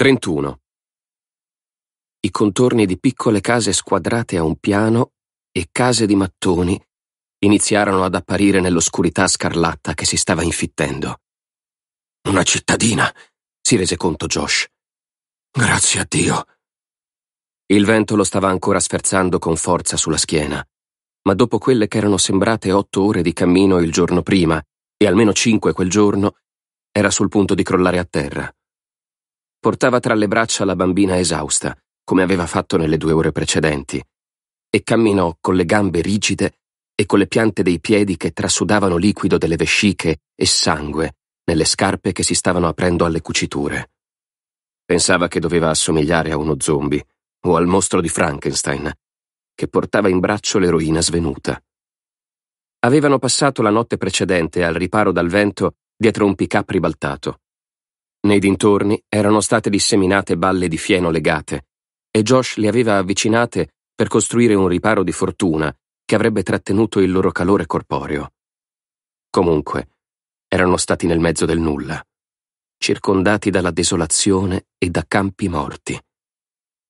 31. I contorni di piccole case squadrate a un piano e case di mattoni iniziarono ad apparire nell'oscurità scarlatta che si stava infittendo. Una cittadina, si rese conto Josh. Grazie a Dio. Il vento lo stava ancora sferzando con forza sulla schiena, ma dopo quelle che erano sembrate otto ore di cammino il giorno prima e almeno cinque quel giorno, era sul punto di crollare a terra. Portava tra le braccia la bambina esausta, come aveva fatto nelle due ore precedenti, e camminò con le gambe rigide e con le piante dei piedi che trasudavano liquido delle vesciche e sangue nelle scarpe che si stavano aprendo alle cuciture. Pensava che doveva assomigliare a uno zombie o al mostro di Frankenstein, che portava in braccio l'eroina svenuta. Avevano passato la notte precedente al riparo dal vento dietro un pick-up ribaltato. Nei dintorni erano state disseminate balle di fieno legate e Josh le aveva avvicinate per costruire un riparo di fortuna che avrebbe trattenuto il loro calore corporeo. Comunque, erano stati nel mezzo del nulla, circondati dalla desolazione e da campi morti.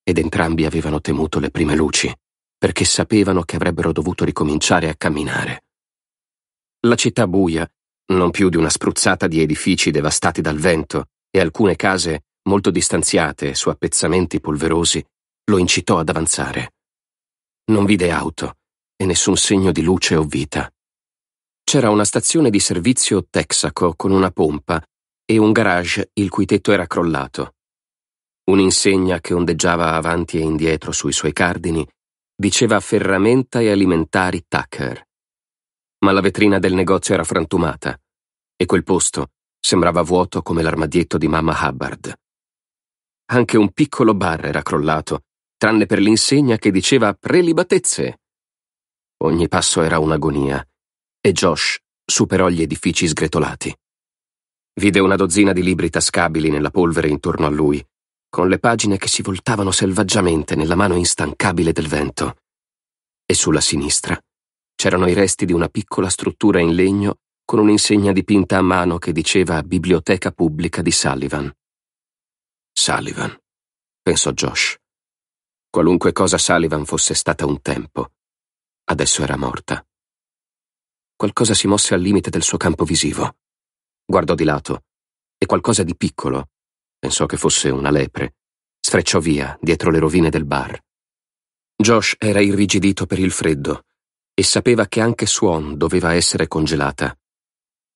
Ed entrambi avevano temuto le prime luci, perché sapevano che avrebbero dovuto ricominciare a camminare. La città buia, non più di una spruzzata di edifici devastati dal vento, e alcune case, molto distanziate su appezzamenti polverosi, lo incitò ad avanzare. Non vide auto e nessun segno di luce o vita. C'era una stazione di servizio texaco con una pompa e un garage il cui tetto era crollato. Un'insegna che ondeggiava avanti e indietro sui suoi cardini diceva ferramenta e alimentari Tucker. Ma la vetrina del negozio era frantumata e quel posto Sembrava vuoto come l'armadietto di mamma Hubbard. Anche un piccolo bar era crollato, tranne per l'insegna che diceva prelibatezze. Ogni passo era un'agonia, e Josh superò gli edifici sgretolati. Vide una dozzina di libri tascabili nella polvere intorno a lui, con le pagine che si voltavano selvaggiamente nella mano instancabile del vento. E sulla sinistra c'erano i resti di una piccola struttura in legno con un'insegna dipinta a mano che diceva Biblioteca pubblica di Sullivan. Sullivan, pensò Josh. Qualunque cosa Sullivan fosse stata un tempo, adesso era morta. Qualcosa si mosse al limite del suo campo visivo. Guardò di lato e qualcosa di piccolo, pensò che fosse una lepre, sfrecciò via dietro le rovine del bar. Josh era irrigidito per il freddo e sapeva che anche Swan doveva essere congelata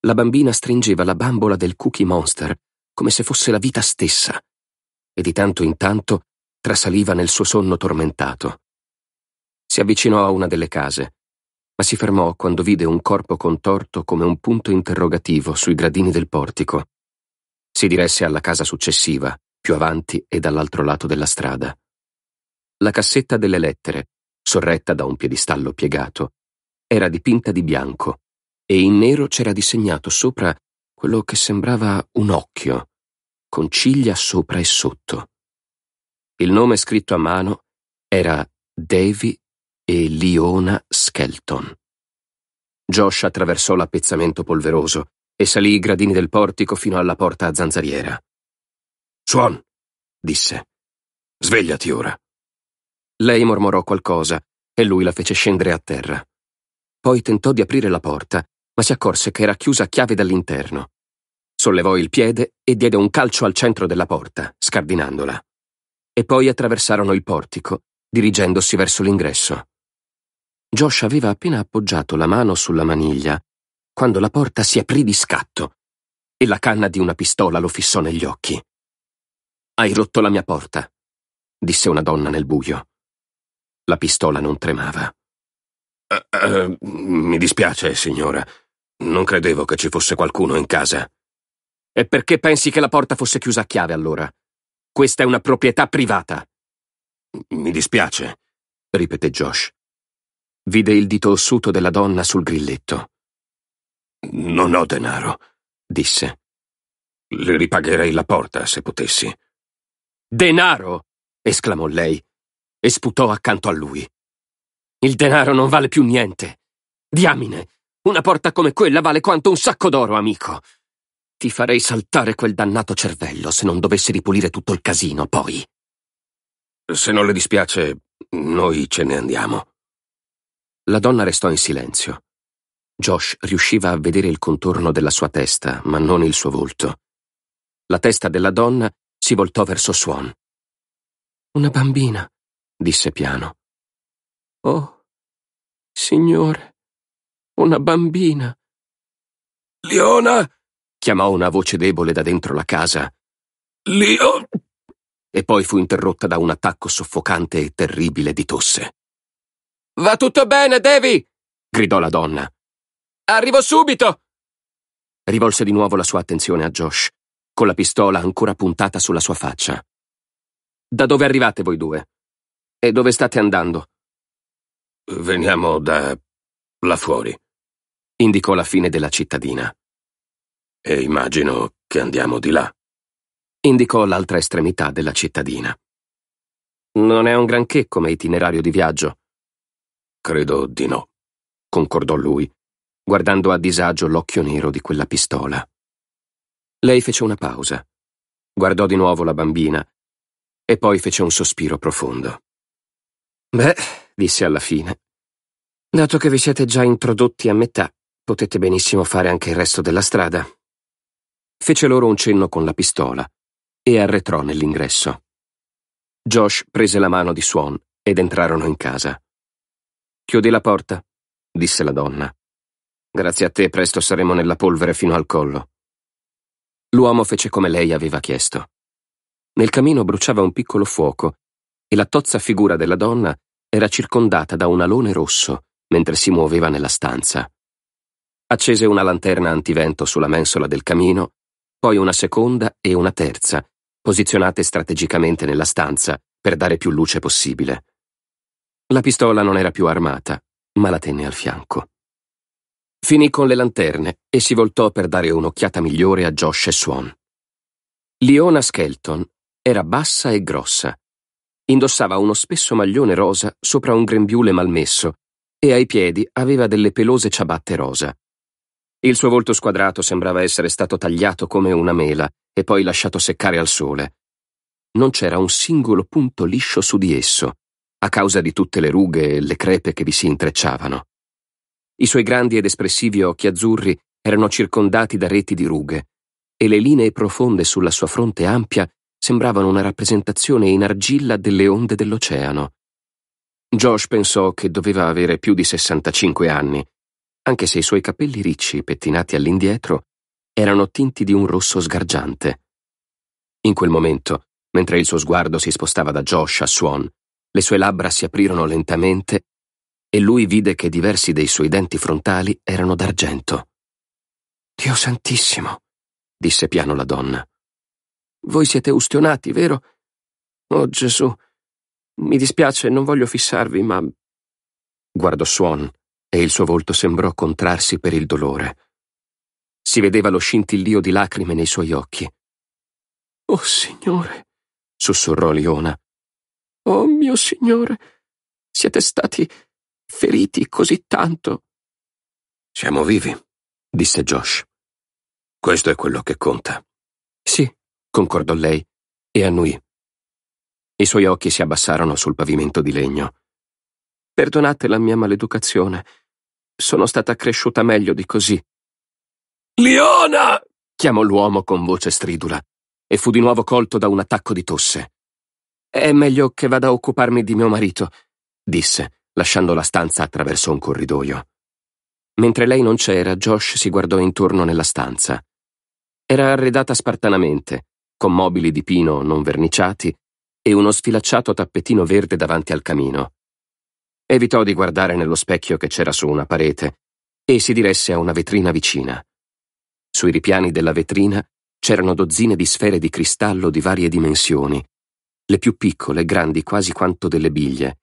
la bambina stringeva la bambola del Cookie Monster come se fosse la vita stessa e di tanto in tanto trasaliva nel suo sonno tormentato. Si avvicinò a una delle case, ma si fermò quando vide un corpo contorto come un punto interrogativo sui gradini del portico. Si diresse alla casa successiva, più avanti e dall'altro lato della strada. La cassetta delle lettere, sorretta da un piedistallo piegato, era dipinta di bianco e in nero c'era disegnato sopra quello che sembrava un occhio, con ciglia sopra e sotto. Il nome scritto a mano era Davy e Liona Skelton. Josh attraversò l'appezzamento polveroso e salì i gradini del portico fino alla porta a zanzariera. Swan, disse, svegliati ora. Lei mormorò qualcosa e lui la fece scendere a terra. Poi tentò di aprire la porta, ma si accorse che era chiusa a chiave dall'interno. Sollevò il piede e diede un calcio al centro della porta, scardinandola. E poi attraversarono il portico, dirigendosi verso l'ingresso. Josh aveva appena appoggiato la mano sulla maniglia quando la porta si aprì di scatto e la canna di una pistola lo fissò negli occhi. Hai rotto la mia porta, disse una donna nel buio. La pistola non tremava. Uh, uh, mi dispiace, signora. Non credevo che ci fosse qualcuno in casa. E perché pensi che la porta fosse chiusa a chiave allora? Questa è una proprietà privata. Mi dispiace, ripeté Josh. Vide il dito ossuto della donna sul grilletto. Non ho denaro, disse. Le ripagherei la porta se potessi. Denaro! esclamò lei e sputò accanto a lui. Il denaro non vale più niente. Diamine, una porta come quella vale quanto un sacco d'oro, amico. Ti farei saltare quel dannato cervello se non dovessi ripulire tutto il casino, poi. Se non le dispiace, noi ce ne andiamo. La donna restò in silenzio. Josh riusciva a vedere il contorno della sua testa, ma non il suo volto. La testa della donna si voltò verso Swan. Una bambina, disse piano. Oh, signore. Una bambina. Liona! chiamò una voce debole da dentro la casa. Lio! E poi fu interrotta da un attacco soffocante e terribile di tosse. Va tutto bene, Davy! gridò la donna. Arrivo subito! Rivolse di nuovo la sua attenzione a Josh, con la pistola ancora puntata sulla sua faccia. Da dove arrivate voi due? E dove state andando? Veniamo da là fuori, indicò la fine della cittadina. E immagino che andiamo di là. Indicò l'altra estremità della cittadina. Non è un granché come itinerario di viaggio. Credo di no, concordò lui, guardando a disagio l'occhio nero di quella pistola. Lei fece una pausa, guardò di nuovo la bambina e poi fece un sospiro profondo. Beh, disse alla fine, dato che vi siete già introdotti a metà, Potete benissimo fare anche il resto della strada. Fece loro un cenno con la pistola e arretrò nell'ingresso. Josh prese la mano di Swan ed entrarono in casa. Chiudi la porta, disse la donna. Grazie a te presto saremo nella polvere fino al collo. L'uomo fece come lei aveva chiesto. Nel camino bruciava un piccolo fuoco e la tozza figura della donna era circondata da un alone rosso mentre si muoveva nella stanza accese una lanterna antivento sulla mensola del camino, poi una seconda e una terza, posizionate strategicamente nella stanza per dare più luce possibile. La pistola non era più armata, ma la tenne al fianco. Finì con le lanterne e si voltò per dare un'occhiata migliore a Josh e Swan. Leona Skelton era bassa e grossa. Indossava uno spesso maglione rosa sopra un grembiule malmesso e ai piedi aveva delle pelose ciabatte rosa. Il suo volto squadrato sembrava essere stato tagliato come una mela e poi lasciato seccare al sole. Non c'era un singolo punto liscio su di esso, a causa di tutte le rughe e le crepe che vi si intrecciavano. I suoi grandi ed espressivi occhi azzurri erano circondati da reti di rughe, e le linee profonde sulla sua fronte ampia sembravano una rappresentazione in argilla delle onde dell'oceano. Josh pensò che doveva avere più di 65 anni anche se i suoi capelli ricci, pettinati all'indietro, erano tinti di un rosso sgargiante. In quel momento, mentre il suo sguardo si spostava da Josh a Swan, le sue labbra si aprirono lentamente e lui vide che diversi dei suoi denti frontali erano d'argento. Dio santissimo, disse piano la donna. Voi siete ustionati, vero? Oh Gesù, mi dispiace, non voglio fissarvi, ma... Guardò Swan, e il suo volto sembrò contrarsi per il dolore. Si vedeva lo scintillio di lacrime nei suoi occhi. Oh Signore, sussurrò Liona. Oh mio Signore, siete stati feriti così tanto. Siamo vivi, disse Josh. Questo è quello che conta. Sì, concordò lei e annui. I suoi occhi si abbassarono sul pavimento di legno. Perdonate la mia maleducazione sono stata cresciuta meglio di così. Liona! chiamò l'uomo con voce stridula, e fu di nuovo colto da un attacco di tosse. È meglio che vada a occuparmi di mio marito, disse, lasciando la stanza attraverso un corridoio. Mentre lei non c'era, Josh si guardò intorno nella stanza. Era arredata spartanamente, con mobili di pino non verniciati e uno sfilacciato tappetino verde davanti al camino. Evitò di guardare nello specchio che c'era su una parete e si diresse a una vetrina vicina. Sui ripiani della vetrina c'erano dozzine di sfere di cristallo di varie dimensioni, le più piccole grandi quasi quanto delle biglie,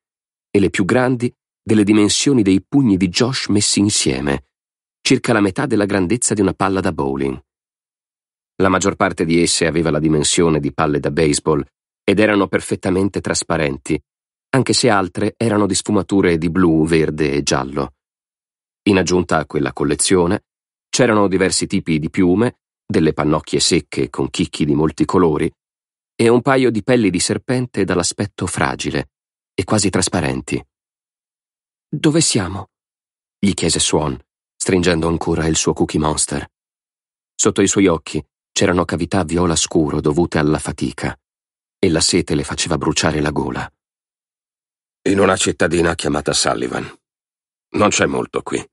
e le più grandi delle dimensioni dei pugni di Josh messi insieme, circa la metà della grandezza di una palla da bowling. La maggior parte di esse aveva la dimensione di palle da baseball ed erano perfettamente trasparenti, anche se altre erano di sfumature di blu, verde e giallo. In aggiunta a quella collezione c'erano diversi tipi di piume, delle pannocchie secche con chicchi di molti colori e un paio di pelli di serpente dall'aspetto fragile e quasi trasparenti. Dove siamo? gli chiese Swan, stringendo ancora il suo cookie monster. Sotto i suoi occhi c'erano cavità viola scuro dovute alla fatica e la sete le faceva bruciare la gola in una cittadina chiamata Sullivan. Non c'è molto qui.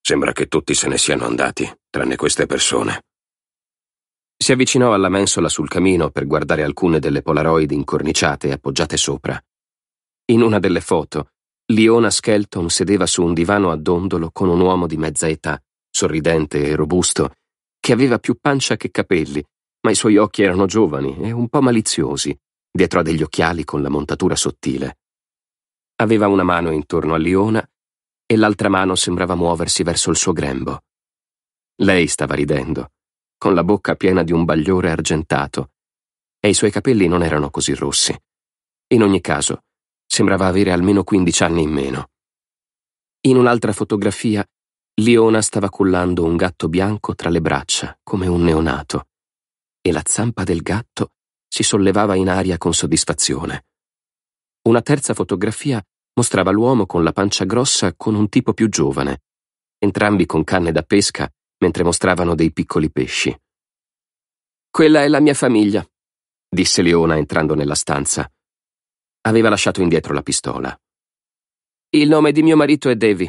Sembra che tutti se ne siano andati, tranne queste persone. Si avvicinò alla mensola sul camino per guardare alcune delle polaroid incorniciate appoggiate sopra. In una delle foto, Leona Skelton sedeva su un divano a dondolo con un uomo di mezza età, sorridente e robusto, che aveva più pancia che capelli, ma i suoi occhi erano giovani e un po' maliziosi, dietro a degli occhiali con la montatura sottile. Aveva una mano intorno a Liona e l'altra mano sembrava muoversi verso il suo grembo. Lei stava ridendo, con la bocca piena di un bagliore argentato, e i suoi capelli non erano così rossi. In ogni caso, sembrava avere almeno 15 anni in meno. In un'altra fotografia, Liona stava cullando un gatto bianco tra le braccia, come un neonato, e la zampa del gatto si sollevava in aria con soddisfazione. Una terza fotografia mostrava l'uomo con la pancia grossa con un tipo più giovane, entrambi con canne da pesca mentre mostravano dei piccoli pesci. Quella è la mia famiglia, disse Leona entrando nella stanza. Aveva lasciato indietro la pistola. Il nome di mio marito è Davy.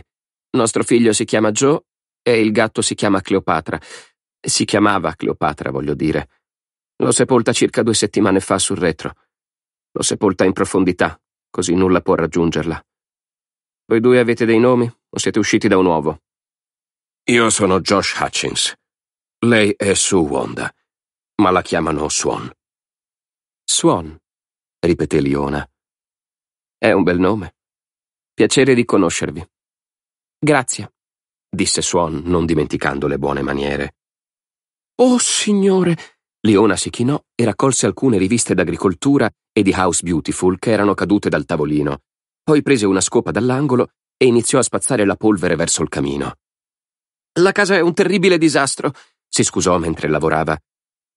Nostro figlio si chiama Joe e il gatto si chiama Cleopatra. Si chiamava Cleopatra, voglio dire. L'ho sepolta circa due settimane fa sul retro. L'ho sepolta in profondità, così nulla può raggiungerla. Voi due avete dei nomi o siete usciti da un uovo? Io sono Josh Hutchins. Lei è Su Wanda, ma la chiamano Swan. Swan, ripeté Liona. È un bel nome. Piacere di conoscervi. Grazie, disse Swan, non dimenticando le buone maniere. Oh, signore! Liona si chinò e raccolse alcune riviste d'agricoltura e di House Beautiful che erano cadute dal tavolino. Poi prese una scopa dall'angolo e iniziò a spazzare la polvere verso il camino. La casa è un terribile disastro, si scusò mentre lavorava.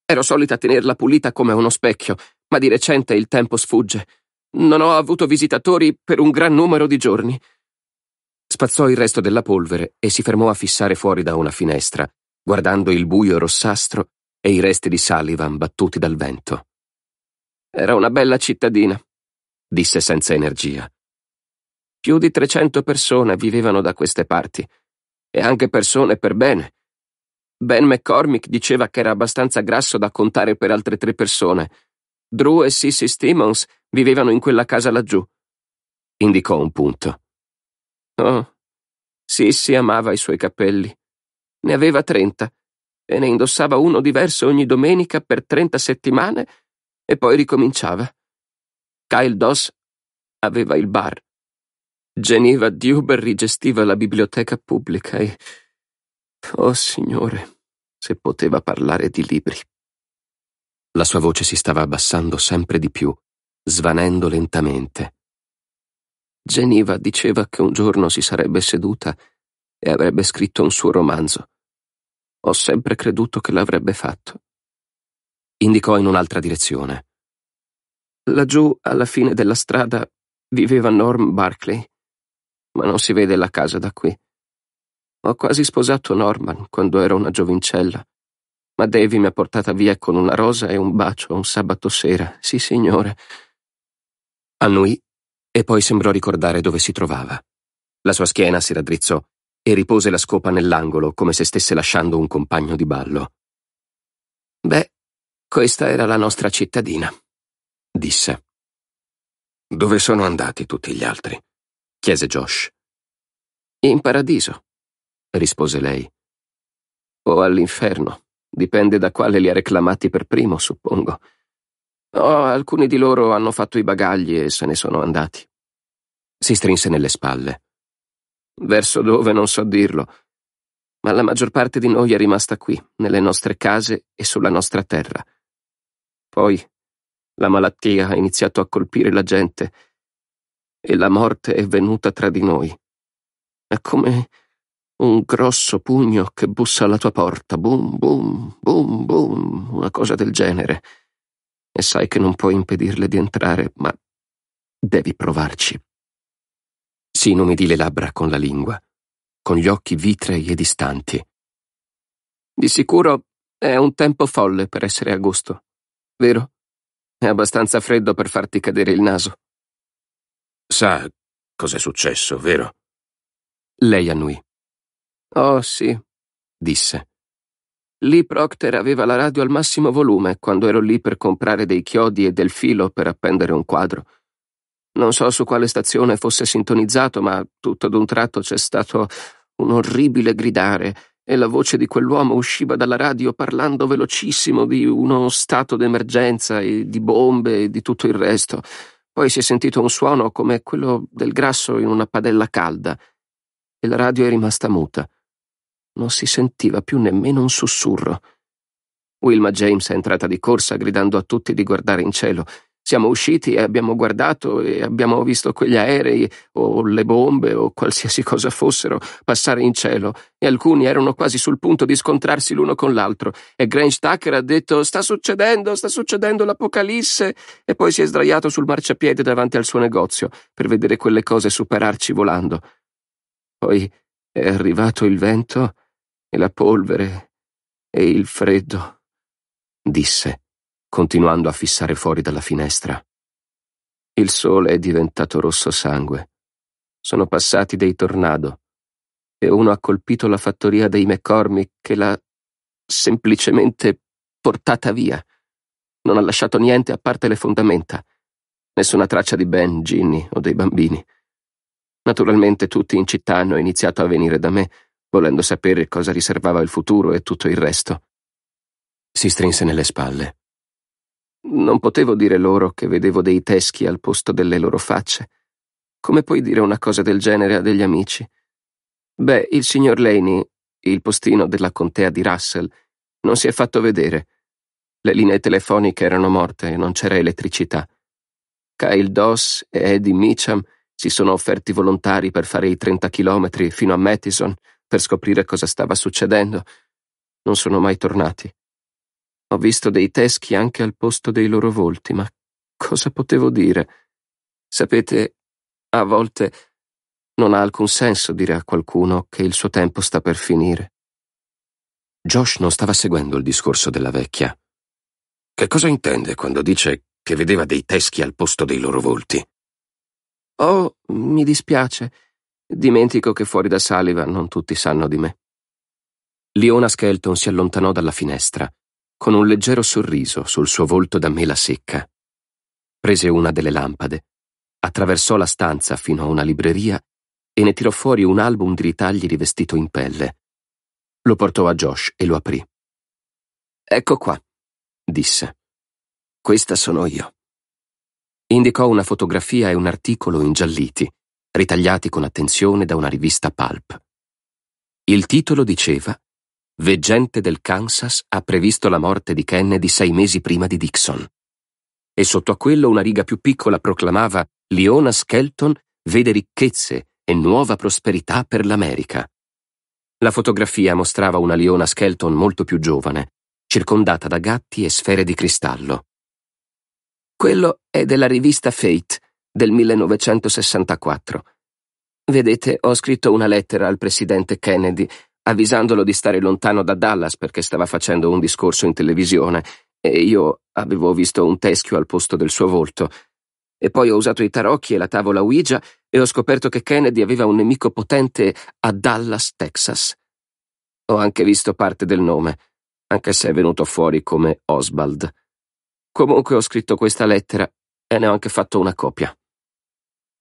Ero solita tenerla pulita come uno specchio, ma di recente il tempo sfugge. Non ho avuto visitatori per un gran numero di giorni. Spazzò il resto della polvere e si fermò a fissare fuori da una finestra, guardando il buio rossastro e i resti di Sullivan battuti dal vento. Era una bella cittadina, disse senza energia. Più di 300 persone vivevano da queste parti, e anche persone per bene. Ben McCormick diceva che era abbastanza grasso da contare per altre tre persone. Drew e Sissy Stimmons vivevano in quella casa laggiù. Indicò un punto. Oh, Sissy amava i suoi capelli. Ne aveva trenta e ne indossava uno diverso ogni domenica per trenta settimane e poi ricominciava. Kyle Doss aveva il bar. Geneva Dewberry rigestiva la biblioteca pubblica e... Oh signore, se poteva parlare di libri. La sua voce si stava abbassando sempre di più, svanendo lentamente. Geneva diceva che un giorno si sarebbe seduta e avrebbe scritto un suo romanzo. Ho sempre creduto che l'avrebbe fatto. Indicò in un'altra direzione. Laggiù, alla fine della strada, viveva Norm Barclay, ma non si vede la casa da qui. Ho quasi sposato Norman quando ero una giovincella, ma Davy mi ha portata via con una rosa e un bacio un sabato sera, sì signore. Annui e poi sembrò ricordare dove si trovava. La sua schiena si raddrizzò e ripose la scopa nell'angolo come se stesse lasciando un compagno di ballo. Beh, questa era la nostra cittadina, disse. Dove sono andati tutti gli altri? chiese Josh. In paradiso, rispose lei. O all'inferno, dipende da quale li ha reclamati per primo, suppongo. No, alcuni di loro hanno fatto i bagagli e se ne sono andati. Si strinse nelle spalle. Verso dove non so dirlo, ma la maggior parte di noi è rimasta qui, nelle nostre case e sulla nostra terra. Poi la malattia ha iniziato a colpire la gente e la morte è venuta tra di noi. È come un grosso pugno che bussa alla tua porta, boom, boom, boom, boom, una cosa del genere. E sai che non puoi impedirle di entrare, ma devi provarci. Si inumidì le labbra con la lingua, con gli occhi vitrei e distanti. Di sicuro è un tempo folle per essere a agosto vero? È abbastanza freddo per farti cadere il naso. Sa cos'è successo, vero? Lei annui. Oh sì, disse. Lì Procter aveva la radio al massimo volume quando ero lì per comprare dei chiodi e del filo per appendere un quadro. Non so su quale stazione fosse sintonizzato, ma tutto d'un tratto c'è stato un orribile gridare e la voce di quell'uomo usciva dalla radio parlando velocissimo di uno stato d'emergenza e di bombe e di tutto il resto. Poi si è sentito un suono come quello del grasso in una padella calda e la radio è rimasta muta. Non si sentiva più nemmeno un sussurro. Wilma James è entrata di corsa gridando a tutti di guardare in cielo siamo usciti e abbiamo guardato e abbiamo visto quegli aerei o le bombe o qualsiasi cosa fossero passare in cielo e alcuni erano quasi sul punto di scontrarsi l'uno con l'altro e Grange Tucker ha detto sta succedendo, sta succedendo l'apocalisse e poi si è sdraiato sul marciapiede davanti al suo negozio per vedere quelle cose superarci volando. Poi è arrivato il vento e la polvere e il freddo, disse continuando a fissare fuori dalla finestra. Il sole è diventato rosso sangue. Sono passati dei tornado e uno ha colpito la fattoria dei McCormick che l'ha semplicemente portata via. Non ha lasciato niente a parte le fondamenta. Nessuna traccia di Ben, Ginny o dei bambini. Naturalmente tutti in città hanno iniziato a venire da me, volendo sapere cosa riservava il futuro e tutto il resto. Si strinse nelle spalle. Non potevo dire loro che vedevo dei teschi al posto delle loro facce. Come puoi dire una cosa del genere a degli amici? Beh, il signor Laney, il postino della contea di Russell, non si è fatto vedere. Le linee telefoniche erano morte e non c'era elettricità. Kyle Doss e Eddie Mitcham si sono offerti volontari per fare i 30 chilometri fino a Madison per scoprire cosa stava succedendo. Non sono mai tornati. Ho visto dei teschi anche al posto dei loro volti, ma cosa potevo dire? Sapete, a volte non ha alcun senso dire a qualcuno che il suo tempo sta per finire. Josh non stava seguendo il discorso della vecchia. Che cosa intende quando dice che vedeva dei teschi al posto dei loro volti? Oh, mi dispiace. Dimentico che fuori da Saliva non tutti sanno di me. Leona Skelton si allontanò dalla finestra con un leggero sorriso sul suo volto da mela secca. Prese una delle lampade, attraversò la stanza fino a una libreria e ne tirò fuori un album di ritagli rivestito in pelle. Lo portò a Josh e lo aprì. Ecco qua, disse. Questa sono io. Indicò una fotografia e un articolo ingialliti, ritagliati con attenzione da una rivista pulp. Il titolo diceva veggente del Kansas, ha previsto la morte di Kennedy sei mesi prima di Dixon. E sotto a quello una riga più piccola proclamava Leona Skelton vede ricchezze e nuova prosperità per l'America. La fotografia mostrava una Leona Skelton molto più giovane, circondata da gatti e sfere di cristallo. Quello è della rivista Fate del 1964. Vedete, ho scritto una lettera al presidente Kennedy avvisandolo di stare lontano da Dallas perché stava facendo un discorso in televisione e io avevo visto un teschio al posto del suo volto. E poi ho usato i tarocchi e la tavola Ouija e ho scoperto che Kennedy aveva un nemico potente a Dallas, Texas. Ho anche visto parte del nome, anche se è venuto fuori come Oswald. Comunque ho scritto questa lettera e ne ho anche fatto una copia.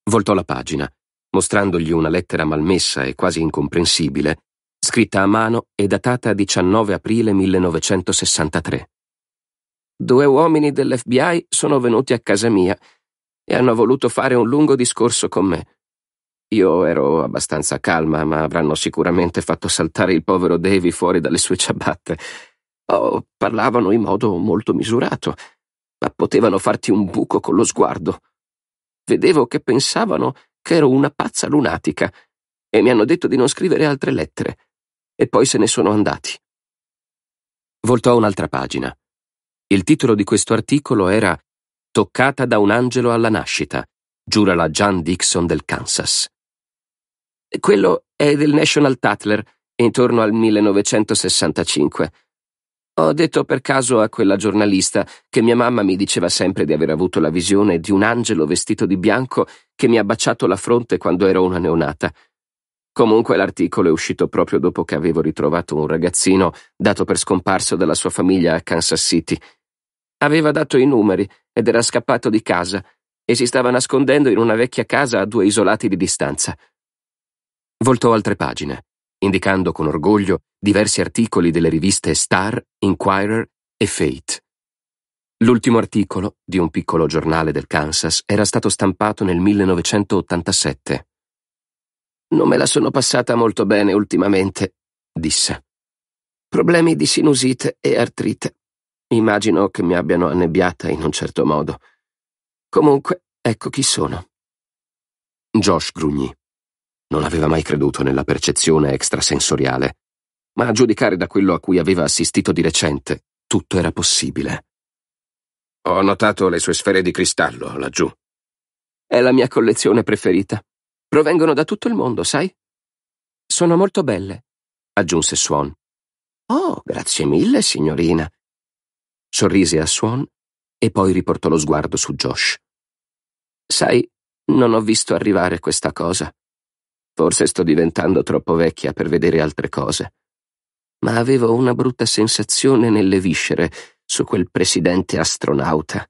Voltò la pagina, mostrandogli una lettera malmessa e quasi incomprensibile, scritta a mano e datata 19 aprile 1963. Due uomini dell'FBI sono venuti a casa mia e hanno voluto fare un lungo discorso con me. Io ero abbastanza calma, ma avranno sicuramente fatto saltare il povero Davy fuori dalle sue ciabatte. Oh, parlavano in modo molto misurato, ma potevano farti un buco con lo sguardo. Vedevo che pensavano che ero una pazza lunatica e mi hanno detto di non scrivere altre lettere e poi se ne sono andati. Voltò un'altra pagina. Il titolo di questo articolo era Toccata da un angelo alla nascita, giura la Jan Dixon del Kansas. Quello è del National Tatler, intorno al 1965. Ho detto per caso a quella giornalista che mia mamma mi diceva sempre di aver avuto la visione di un angelo vestito di bianco che mi ha baciato la fronte quando ero una neonata. Comunque l'articolo è uscito proprio dopo che avevo ritrovato un ragazzino dato per scomparso dalla sua famiglia a Kansas City. Aveva dato i numeri ed era scappato di casa e si stava nascondendo in una vecchia casa a due isolati di distanza. Voltò altre pagine, indicando con orgoglio diversi articoli delle riviste Star, Inquirer e Fate. L'ultimo articolo, di un piccolo giornale del Kansas, era stato stampato nel 1987. Non me la sono passata molto bene ultimamente, disse. Problemi di sinusite e artrite. Immagino che mi abbiano annebbiata in un certo modo. Comunque, ecco chi sono. Josh grugnì. Non aveva mai creduto nella percezione extrasensoriale, ma a giudicare da quello a cui aveva assistito di recente, tutto era possibile. Ho notato le sue sfere di cristallo laggiù. È la mia collezione preferita, Provengono da tutto il mondo, sai? Sono molto belle, aggiunse Swan. Oh, grazie mille, signorina. Sorrise a Swan e poi riportò lo sguardo su Josh. Sai, non ho visto arrivare questa cosa. Forse sto diventando troppo vecchia per vedere altre cose. Ma avevo una brutta sensazione nelle viscere su quel presidente astronauta.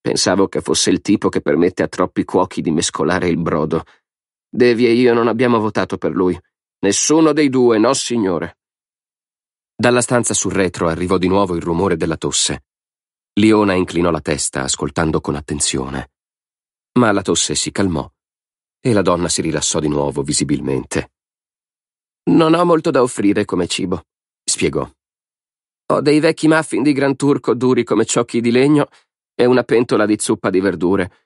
Pensavo che fosse il tipo che permette a troppi cuochi di mescolare il brodo Devi e io non abbiamo votato per lui. Nessuno dei due, no signore. Dalla stanza sul retro arrivò di nuovo il rumore della tosse. Liona inclinò la testa, ascoltando con attenzione. Ma la tosse si calmò e la donna si rilassò di nuovo, visibilmente. Non ho molto da offrire come cibo, spiegò. Ho dei vecchi muffin di gran turco duri come ciocchi di legno e una pentola di zuppa di verdure.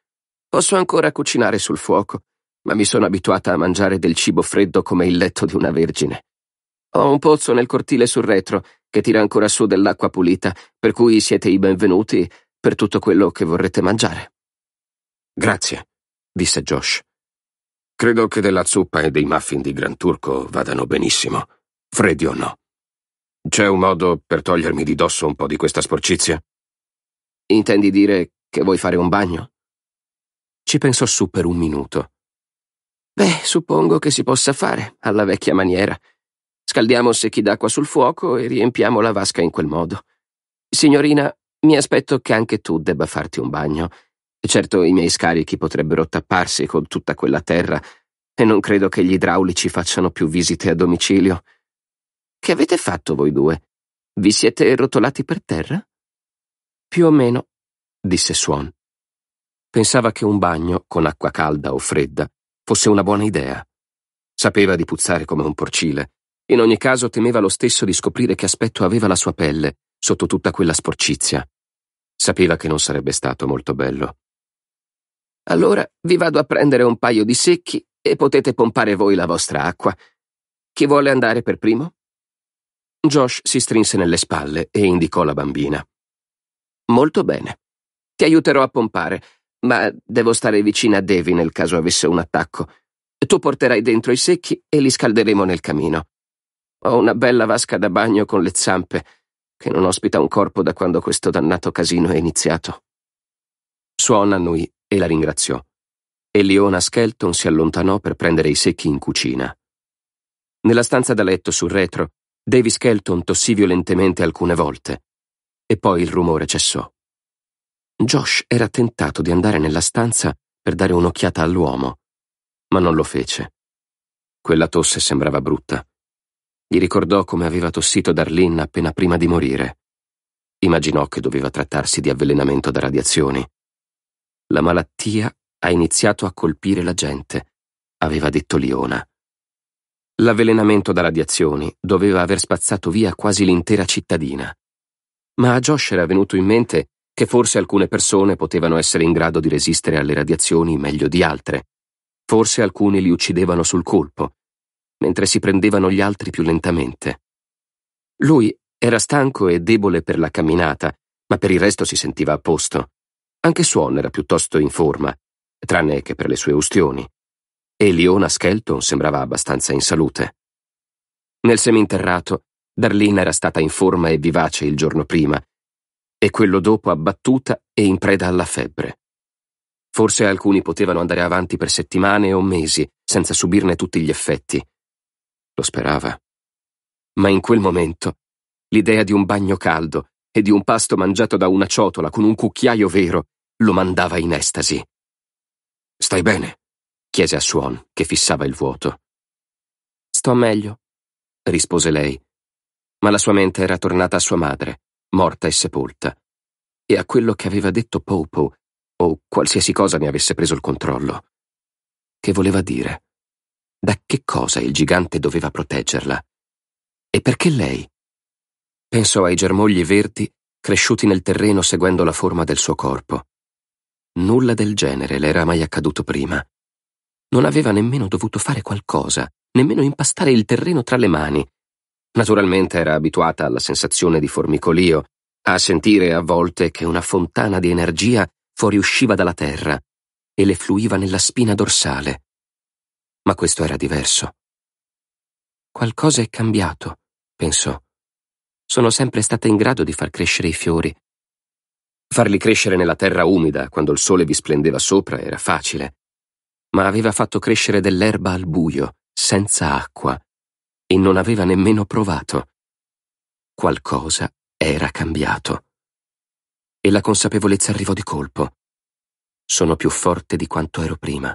Posso ancora cucinare sul fuoco, ma mi sono abituata a mangiare del cibo freddo come il letto di una vergine. Ho un pozzo nel cortile sul retro che tira ancora su dell'acqua pulita, per cui siete i benvenuti per tutto quello che vorrete mangiare. Grazie, disse Josh. Credo che della zuppa e dei muffin di Gran Turco vadano benissimo, freddi o no. C'è un modo per togliermi di dosso un po' di questa sporcizia? Intendi dire che vuoi fare un bagno? Ci pensò su per un minuto Beh, suppongo che si possa fare, alla vecchia maniera. Scaldiamo secchi d'acqua sul fuoco e riempiamo la vasca in quel modo. Signorina, mi aspetto che anche tu debba farti un bagno. Certo, i miei scarichi potrebbero tapparsi con tutta quella terra e non credo che gli idraulici facciano più visite a domicilio. Che avete fatto voi due? Vi siete rotolati per terra? Più o meno, disse Swan. Pensava che un bagno, con acqua calda o fredda, fosse una buona idea. Sapeva di puzzare come un porcile. In ogni caso temeva lo stesso di scoprire che aspetto aveva la sua pelle sotto tutta quella sporcizia. Sapeva che non sarebbe stato molto bello. Allora vi vado a prendere un paio di secchi e potete pompare voi la vostra acqua. Chi vuole andare per primo? Josh si strinse nelle spalle e indicò la bambina. Molto bene. Ti aiuterò a pompare, ma devo stare vicina a Devi nel caso avesse un attacco. Tu porterai dentro i secchi e li scalderemo nel camino. Ho una bella vasca da bagno con le zampe, che non ospita un corpo da quando questo dannato casino è iniziato. Suona annui e la ringraziò. E Leona Skelton si allontanò per prendere i secchi in cucina. Nella stanza da letto sul retro, Davy Skelton tossì violentemente alcune volte, e poi il rumore cessò. Josh era tentato di andare nella stanza per dare un'occhiata all'uomo, ma non lo fece. Quella tosse sembrava brutta. Gli ricordò come aveva tossito Darlene appena prima di morire. Immaginò che doveva trattarsi di avvelenamento da radiazioni. La malattia ha iniziato a colpire la gente, aveva detto Liona. L'avvelenamento da radiazioni doveva aver spazzato via quasi l'intera cittadina. Ma a Josh era venuto in mente che forse alcune persone potevano essere in grado di resistere alle radiazioni meglio di altre, forse alcuni li uccidevano sul colpo, mentre si prendevano gli altri più lentamente. Lui era stanco e debole per la camminata, ma per il resto si sentiva a posto. Anche Swan era piuttosto in forma, tranne che per le sue ustioni. E Leona Skelton sembrava abbastanza in salute. Nel seminterrato, Darlene era stata in forma e vivace il giorno prima e quello dopo abbattuta e in preda alla febbre. Forse alcuni potevano andare avanti per settimane o mesi senza subirne tutti gli effetti. Lo sperava. Ma in quel momento l'idea di un bagno caldo e di un pasto mangiato da una ciotola con un cucchiaio vero lo mandava in estasi. Stai bene? chiese a Swan, che fissava il vuoto. Sto meglio, rispose lei, ma la sua mente era tornata a sua madre morta e sepolta, e a quello che aveva detto Popo, o qualsiasi cosa ne avesse preso il controllo. Che voleva dire? Da che cosa il gigante doveva proteggerla? E perché lei? Pensò ai germogli verdi cresciuti nel terreno seguendo la forma del suo corpo. Nulla del genere le era mai accaduto prima. Non aveva nemmeno dovuto fare qualcosa, nemmeno impastare il terreno tra le mani, Naturalmente era abituata alla sensazione di formicolio, a sentire a volte che una fontana di energia fuoriusciva dalla terra e le fluiva nella spina dorsale. Ma questo era diverso. Qualcosa è cambiato, pensò. Sono sempre stata in grado di far crescere i fiori. Farli crescere nella terra umida, quando il sole vi splendeva sopra, era facile, ma aveva fatto crescere dell'erba al buio, senza acqua, e non aveva nemmeno provato. Qualcosa era cambiato. E la consapevolezza arrivò di colpo. Sono più forte di quanto ero prima.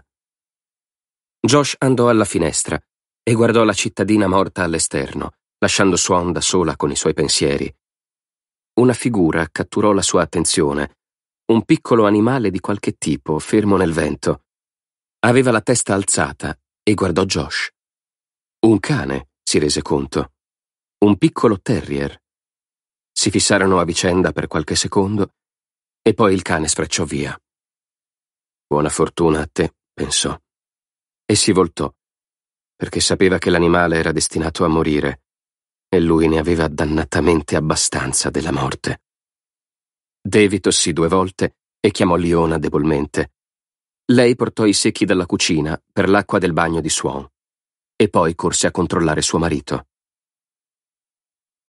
Josh andò alla finestra e guardò la cittadina morta all'esterno, lasciando Swan da sola con i suoi pensieri. Una figura catturò la sua attenzione, un piccolo animale di qualche tipo, fermo nel vento. Aveva la testa alzata e guardò Josh. Un cane, si rese conto. Un piccolo terrier. Si fissarono a vicenda per qualche secondo e poi il cane sfrecciò via. Buona fortuna a te, pensò. E si voltò, perché sapeva che l'animale era destinato a morire e lui ne aveva dannatamente abbastanza della morte. David tossì due volte e chiamò Liona debolmente. Lei portò i secchi dalla cucina per l'acqua del bagno di Swan e poi corse a controllare suo marito.